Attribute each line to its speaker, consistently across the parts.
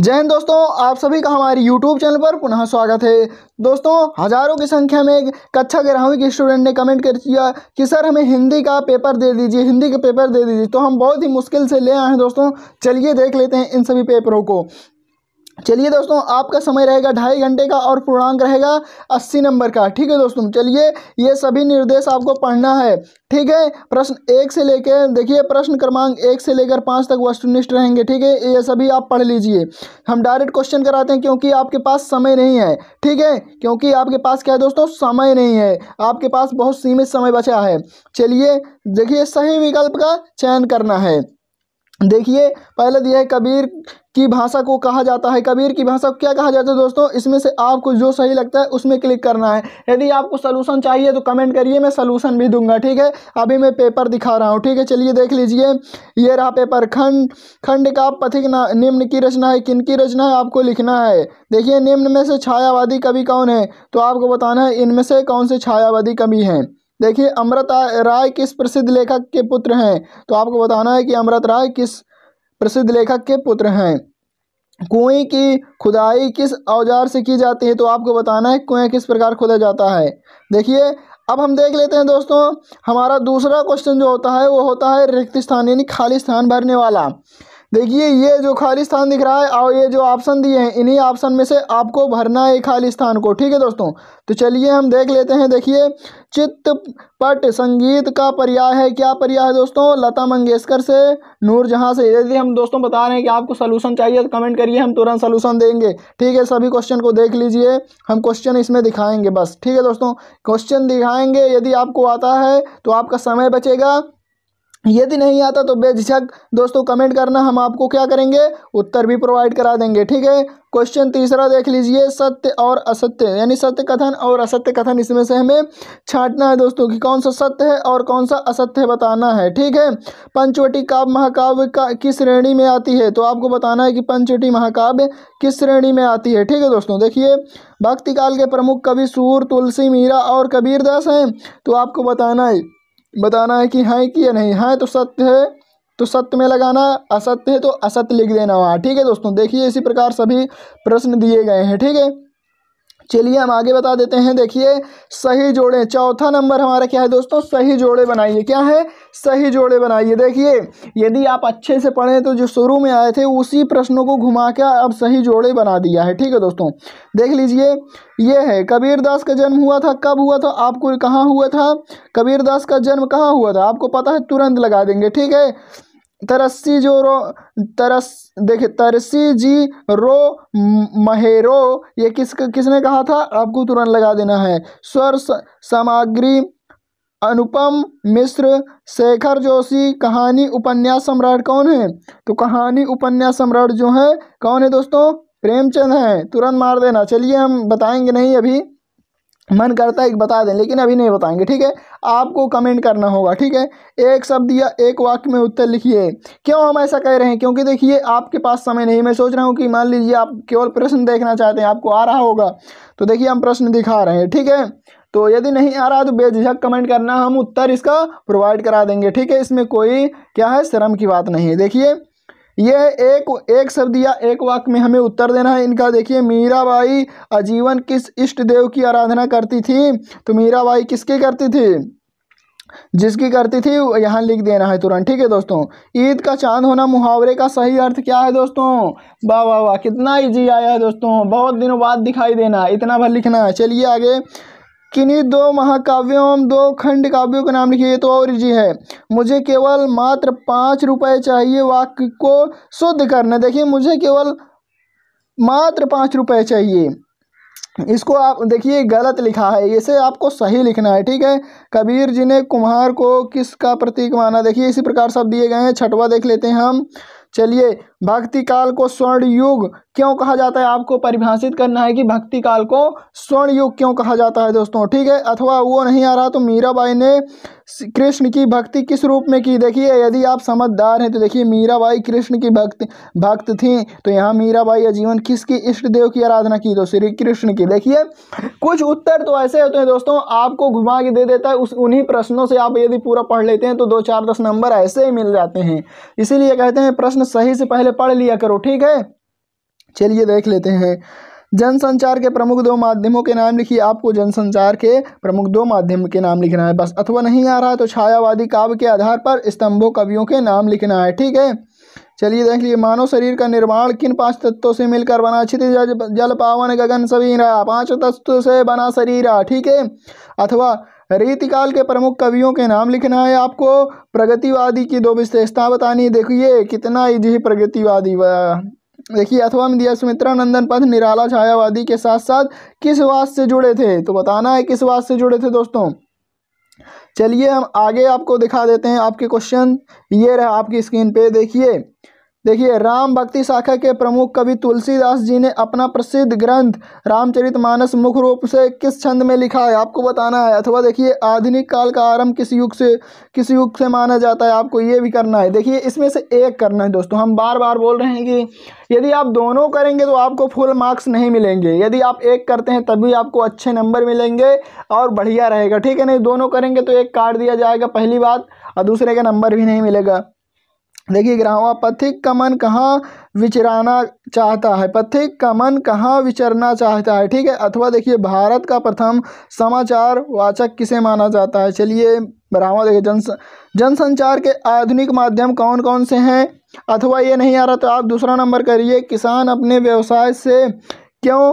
Speaker 1: जय हिंद दोस्तों आप सभी का हमारे YouTube चैनल पर पुनः स्वागत है दोस्तों हजारों की संख्या में कक्षा ग्रहवीं के स्टूडेंट ने कमेंट कर दिया कि सर हमें हिंदी का पेपर दे दीजिए हिंदी का पेपर दे दीजिए तो हम बहुत ही मुश्किल से ले आए हैं दोस्तों चलिए देख लेते हैं इन सभी पेपरों को चलिए दोस्तों आपका समय रहेगा ढाई घंटे का और पूर्णांक रहेगा अस्सी नंबर का ठीक है दोस्तों चलिए ये सभी निर्देश आपको पढ़ना है ठीक है प्रश्न एक से लेकर देखिए प्रश्न क्रमांक एक से लेकर पाँच तक वस्तुनिष्ठ रहेंगे ठीक है ये सभी आप पढ़ लीजिए हम डायरेक्ट क्वेश्चन कराते हैं क्योंकि आपके पास समय नहीं है ठीक है क्योंकि आपके पास क्या है दोस्तों समय नहीं है आपके पास बहुत सीमित समय बचा है चलिए देखिए सही विकल्प का चयन करना है देखिए पहले दिया है कबीर की भाषा को कहा जाता है कबीर की भाषा को क्या कहा जाता है दोस्तों इसमें से आपको जो सही लगता है उसमें क्लिक करना है यदि आपको सलूशन चाहिए तो कमेंट करिए मैं सलूशन भी दूंगा ठीक है अभी मैं पेपर दिखा रहा हूँ ठीक है चलिए देख लीजिए ये रहा पेपर खंड खंड का पथिक निम्न की रचना है किन की रचना है आपको लिखना है देखिए निम्न में से छायावादी कवि कौन है तो आपको बताना है इनमें से कौन से छायावादी कवि हैं देखिए अमृत राय किस प्रसिद्ध लेखक के पुत्र हैं तो आपको बताना है कि अमृत राय किस प्रसिद्ध लेखक के पुत्र हैं कुएं की खुदाई किस औजार से की जाती है तो आपको बताना है कुएं किस प्रकार खोदा जाता है देखिए अब हम देख लेते हैं दोस्तों हमारा दूसरा क्वेश्चन जो होता है वो होता है रिक्त स्थान यानी खाली स्थान भरने वाला देखिए ये जो खाली स्थान दिख रहा है और ये जो ऑप्शन दिए हैं इन्हीं ऑप्शन में से आपको भरना है खाली स्थान को ठीक है दोस्तों तो चलिए हम देख लेते हैं देखिए चित्तपट संगीत का पर्याय है क्या पर्याय है दोस्तों लता मंगेशकर से नूरजहाँ से यदि हम दोस्तों बता रहे हैं कि आपको सोलूशन चाहिए तो कमेंट करिए हम तुरंत सोलूशन देंगे ठीक है सभी क्वेश्चन को देख लीजिए हम क्वेश्चन इसमें दिखाएंगे बस ठीक है दोस्तों क्वेश्चन दिखाएंगे यदि आपको आता है तो आपका समय बचेगा यदि नहीं आता तो बेझिझक दोस्तों कमेंट करना हम आपको क्या करेंगे उत्तर भी प्रोवाइड करा देंगे ठीक है क्वेश्चन तीसरा देख लीजिए सत्य और असत्य यानी सत्य कथन और असत्य कथन इसमें से हमें छांटना है दोस्तों कि कौन सा सत्य है और कौन सा असत्य बताना है ठीक है पंचवटी काव्य महाकाव्य का किस श्रेणी में आती है तो आपको बताना है कि पंचवटी महाकाव्य किस श्रेणी में आती है ठीक है दोस्तों देखिए भक्तिकाल के प्रमुख कवि सूर तुलसी मीरा और कबीरदास हैं तो आपको बताना है बताना है कि है हाँ कि या नहीं है हाँ, तो सत्य है तो सत्य में लगाना असत्य है तो असत्य लिख देना वहाँ ठीक है दोस्तों देखिए इसी प्रकार सभी प्रश्न दिए गए हैं ठीक है चलिए हम आगे बता देते हैं देखिए सही जोड़े चौथा नंबर हमारा क्या है दोस्तों सही जोड़े बनाइए क्या है सही जोड़े बनाइए देखिए यदि आप अच्छे से पढ़ें तो जो शुरू में आए थे उसी प्रश्नों को घुमा के अब सही जोड़े बना दिया है ठीक है दोस्तों देख लीजिए ये है कबीर दास का जन्म हुआ था कब हुआ था आपको कहाँ हुआ था कबीर दास का जन्म कहाँ हुआ था आपको पता है तुरंत लगा देंगे ठीक है तरस्सी जो रो तरस देख तरसी जी रो महेरो ये किस किसने कहा था आपको तुरंत लगा देना है स्वर सामग्री अनुपम मिश्र शेखर जोशी कहानी उपन्यास सम्राट कौन है तो कहानी उपन्यास सम्राट जो है कौन है दोस्तों प्रेमचंद हैं तुरंत मार देना चलिए हम बताएंगे नहीं अभी मन करता है एक बता दें लेकिन अभी नहीं बताएंगे ठीक है आपको कमेंट करना होगा ठीक है एक शब्द या एक वाक्य में उत्तर लिखिए क्यों हम ऐसा कह रहे हैं क्योंकि देखिए आपके पास समय नहीं मैं सोच रहा हूँ कि मान लीजिए आप केवल प्रश्न देखना चाहते हैं आपको आ रहा होगा तो देखिए हम प्रश्न दिखा रहे हैं ठीक है तो यदि नहीं आ रहा तो बेझिझक कमेंट करना हम उत्तर इसका प्रोवाइड करा देंगे ठीक है इसमें कोई क्या है शर्म की बात नहीं है देखिए यह एक एक शब्द या एक वाक्य में हमें उत्तर देना है इनका देखिए मीराबाई आजीवन किस इष्ट देव की आराधना करती थी तो मीराबाई किसकी करती थी जिसकी करती थी यहाँ लिख देना है तुरंत ठीक है दोस्तों ईद का चांद होना मुहावरे का सही अर्थ क्या है दोस्तों वाह वाह वाह कितना इजी आया है दोस्तों बहुत दिनों बाद दिखाई देना इतना भर लिखना है चलिए आगे किन्हीं दो महाकाव्यों एवं दो खंड काव्यों का नाम लिखिए तो और जी है मुझे केवल मात्र पाँच रुपये चाहिए वाक्य को शुद्ध करना देखिए मुझे केवल मात्र पाँच रुपये चाहिए इसको आप देखिए गलत लिखा है इसे आपको सही लिखना है ठीक है कबीर जी ने कुम्हार को किसका प्रतीक माना देखिए इसी प्रकार सब दिए गए हैं छठवा देख लेते हैं हम चलिए भक्ति काल को स्वर्ण युग क्यों कहा जाता है आपको परिभाषित करना है कि भक्ति काल को स्वर्ण युग क्यों कहा जाता है दोस्तों ठीक है अथवा वो नहीं आ रहा तो मीराबाई ने कृष्ण की भक्ति किस रूप में की देखिए यदि आप समझदार हैं तो देखिए मीराबाई कृष्ण की भक्त भक्त थी तो यहाँ मीराबाई आजीवन किसकी इष्ट देव की आराधना की तो श्री कृष्ण की देखिए कुछ उत्तर तो ऐसे होते हैं दोस्तों आपको घुमा के दे देता है उस उन्हीं प्रश्नों से आप यदि पूरा पढ़ लेते हैं तो दो चार दस नंबर ऐसे ही मिल जाते हैं इसीलिए कहते हैं प्रश्न सही से पहले पहले पढ़ लिया करो ठीक है चलिए देख लेते हैं जनसंचार के प्रमुख दो माध्यमों के नाम लिखिए आपको जनसंचार के प्रमुख दो माध्यम के नाम लिखना है बस अथवा नहीं आ रहा तो छायावादी काव्य के आधार पर स्तंभों कवियों के नाम लिखना है ठीक है चलिए देख लीजिए मानव शरीर का निर्माण किन पांच तत्वों से मिलकर बना क्षितिज जल पावन गगन सवीरा पांच तत्व से बना शरीर ठीक है अथवा रीतिकाल के प्रमुख कवियों के नाम लिखना है आपको प्रगतिवादी की दो विशेषता बतानी है देखिए कितना इजी प्रगतिवादी देखिए अथवा में दिया नंदन पथ निराला छायावादी के साथ साथ किस वाद से जुड़े थे तो बताना है किस वाद से जुड़े थे दोस्तों चलिए हम आगे आपको दिखा देते हैं आपके क्वेश्चन ये रहा आपकी स्क्रीन पे देखिए देखिए राम भक्ति शाखा के प्रमुख कवि तुलसीदास जी ने अपना प्रसिद्ध ग्रंथ रामचरितमानस मुख्य रूप से किस छंद में लिखा है आपको बताना है अथवा देखिए आधुनिक काल का आरंभ किस युग से किस युग से माना जाता है आपको ये भी करना है देखिए इसमें से एक करना है दोस्तों हम बार बार बोल रहे हैं कि यदि आप दोनों करेंगे तो आपको फुल मार्क्स नहीं मिलेंगे यदि आप एक करते हैं तभी आपको अच्छे नंबर मिलेंगे और बढ़िया रहेगा ठीक है नहीं दोनों करेंगे तो एक काट दिया जाएगा पहली बात और दूसरे का नंबर भी नहीं मिलेगा देखिए ग्राहवा पथिक का मन कहाँ विचराना चाहता है पथिक का मन कहाँ विचरना चाहता है ठीक है अथवा देखिए भारत का प्रथम समाचार वाचक किसे माना जाता है चलिए रामा देखिए जन जनसंचार के आधुनिक माध्यम कौन कौन से हैं अथवा ये नहीं आ रहा तो आप दूसरा नंबर करिए किसान अपने व्यवसाय से क्यों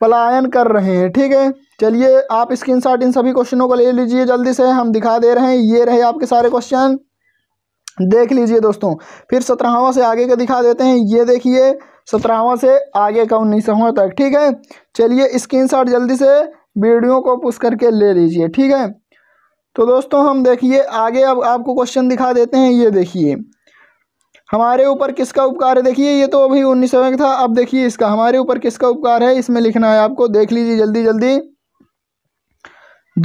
Speaker 1: पलायन कर रहे हैं ठीक है चलिए आप स्क्रीन इन सभी क्वेश्चनों को ले लीजिए जल्दी से हम दिखा दे रहे हैं ये रहे आपके सारे क्वेश्चन देख लीजिए दोस्तों फिर सत्रहवा से आगे का दिखा देते हैं ये देखिए सत्रहवा से आगे का उन्नीसवा तक ठीक है चलिए शॉट जल्दी से वीडियो को पुश करके ले लीजिए ठीक है तो दोस्तों हम देखिए आगे अब आपको क्वेश्चन दिखा देते हैं ये देखिए हमारे ऊपर किसका उपकार है देखिए ये तो अभी उन्नीसवें का था अब देखिए इसका हमारे ऊपर किसका उपकार है इसमें लिखना है आपको देख लीजिए जल्दी जल्दी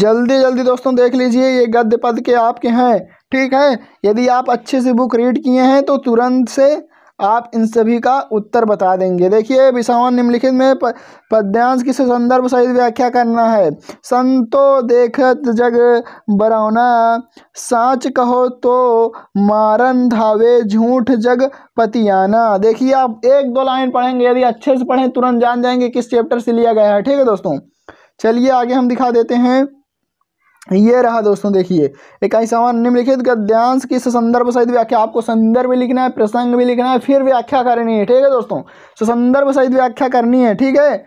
Speaker 1: जल्दी जल्दी दोस्तों देख लीजिए ये गद्य पद के आपके हैं ठीक है यदि आप अच्छे से बुक रीड किए हैं तो तुरंत से आप इन सभी का उत्तर बता देंगे देखिए विषावन निम्नलिखित में पद्यांश की संदर्भ सहित व्याख्या करना है संतो देखत जग बरौना साँच कहो तो मारन धावे झूठ जग पतियाना देखिए आप एक दो लाइन पढ़ेंगे यदि अच्छे से पढ़ें तुरंत जान जाएंगे किस चैप्टर से लिया गया है ठीक है दोस्तों चलिए आगे हम दिखा देते हैं ये रहा दोस्तों देखिए इक्कीसवां निम्नलिखित गद्यांश की संदर्भ सहित व्याख्या आपको संदर्भ भी लिखना है प्रसंग भी लिखना है फिर व्याख्या करनी है ठीक है दोस्तों संदर्भ सहित व्याख्या करनी है ठीक है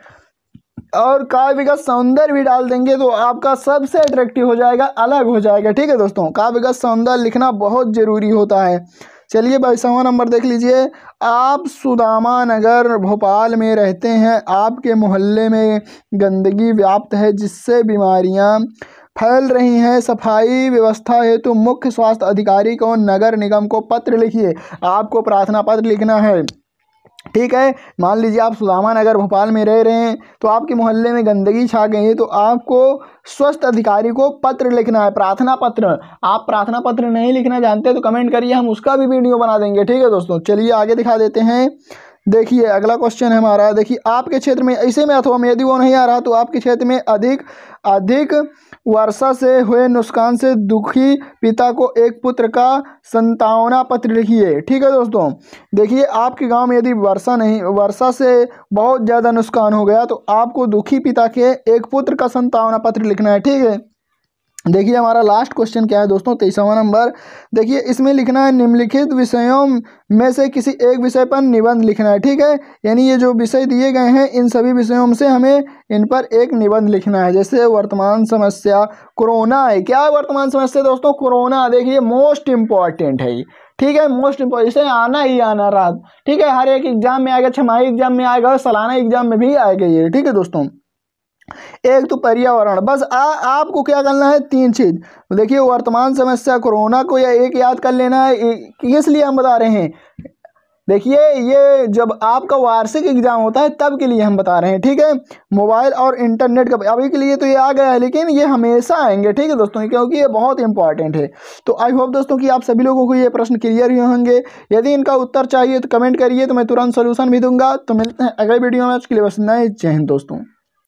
Speaker 1: और काव्य का सौंदर्य भी डाल देंगे तो आपका सबसे अट्रैक्टिव हो जाएगा अलग हो जाएगा ठीक है दोस्तों काव्य का सौंदर्य लिखना बहुत ज़रूरी होता है चलिए सवा नंबर देख लीजिए आप सुदामा नगर भोपाल में रहते हैं आपके मोहल्ले में गंदगी व्याप्त है जिससे बीमारियां फैल रही हैं सफाई व्यवस्था हेतु तो मुख्य स्वास्थ्य अधिकारी को नगर निगम को पत्र लिखिए आपको प्रार्थना पत्र लिखना है ठीक है मान लीजिए आप सुदामा नगर भोपाल में रह रहे हैं तो आपके मोहल्ले में गंदगी छा गई है तो आपको स्वस्थ अधिकारी को पत्र लिखना है प्रार्थना पत्र आप प्रार्थना पत्र नहीं लिखना जानते तो कमेंट करिए हम उसका भी वीडियो बना देंगे ठीक है दोस्तों चलिए आगे दिखा देते हैं देखिए अगला क्वेश्चन है हमारा देखिए आपके क्षेत्र में ऐसे में अथवा में यदि वो नहीं आ रहा तो आपके क्षेत्र में अधिक अधिक वर्षा से हुए नुकसान से दुखी पिता को एक पुत्र का संतावना पत्र लिखिए ठीक है दोस्तों देखिए आपके गांव में यदि वर्षा नहीं वर्षा से बहुत ज़्यादा नुकसान हो गया तो आपको दुखी पिता के एक पुत्र का संतावना पत्र लिखना है ठीक है देखिए हमारा लास्ट क्वेश्चन क्या है दोस्तों तेईसवा नंबर देखिए इसमें लिखना है निम्नलिखित विषयों में से किसी एक विषय पर निबंध लिखना है ठीक है यानी ये जो विषय दिए गए हैं इन सभी विषयों से हमें इन पर एक निबंध लिखना है जैसे वर्तमान समस्या कोरोना है क्या है वर्तमान समस्या दोस्तों कोरोना देखिए मोस्ट इम्पॉर्टेंट है ये ठीक है मोस्ट इम्पोर्टेंट इसे आना ही आना रात ठीक है हर एक एग्जाम में आएगा छमाही एग्जाम में आएगा और सालाना एग्जाम में भी आएगा ये ठीक है दोस्तों एक तो पर्यावरण बस आ, आपको क्या करना है तीन चीज़ देखिए वर्तमान समस्या कोरोना को या एक याद कर लेना है किस लिए हम बता रहे हैं देखिए ये जब आपका वार्षिक एग्ज़ाम होता है तब के लिए हम बता रहे हैं ठीक है मोबाइल और इंटरनेट का अभी के लिए तो ये आ गया है लेकिन ये हमेशा आएंगे ठीक है दोस्तों क्योंकि ये बहुत इंपॉर्टेंट है तो आई होप दोस्तों कि आप सभी लोगों को ये प्रश्न क्लियर हुए होंगे यदि इनका उत्तर चाहिए तो कमेंट करिए तो मैं तुरंत सोल्यूशन भी दूंगा तो मिलते हैं अगले वीडियो में उसके लिए बस नए जय हिंद दोस्तों